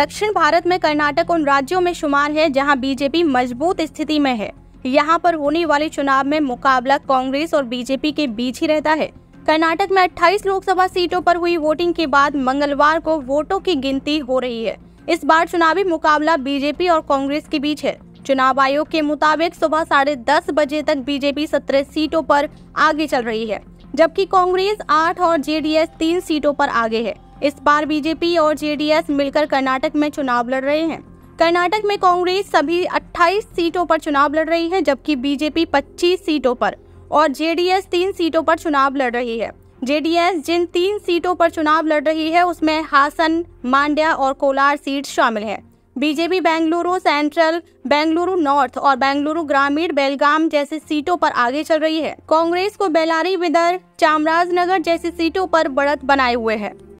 दक्षिण भारत में कर्नाटक उन राज्यों में शुमार है जहां बीजेपी मजबूत स्थिति में है यहां पर होने वाले चुनाव में मुकाबला कांग्रेस और बीजेपी के बीच ही रहता है कर्नाटक में 28 लोकसभा सीटों पर हुई वोटिंग के बाद मंगलवार को वोटों की गिनती हो रही है इस बार चुनावी मुकाबला बीजेपी और कांग्रेस के बीच है चुनाव आयोग के मुताबिक सुबह साढ़े दस बजे तक बीजेपी सत्रह सीटों पर आगे चल रही है जबकि कांग्रेस आठ और जेडीएस तीन सीटों पर आगे है इस बार बीजेपी और जेडीएस मिलकर कर्नाटक में चुनाव लड़ रहे हैं कर्नाटक में कांग्रेस सभी 28 सीटों पर चुनाव लड़ रही है जबकि बीजेपी 25 सीटों पर और जेडीएस तीन सीटों पर चुनाव लड़ रही है जेडीएस जिन तीन सीटों पर चुनाव लड़ रही है उसमें हासन मांड्या और कोलार सीट शामिल है BJP Bengaluru central Bengaluru north और बेंगलुरु ग्रामीण बेलगाम जैसी सीटों पर आगे चल रही है कांग्रेस को बेलारी विदर चामराजनगर जैसी सीटों पर बढ़त बनाए हुए है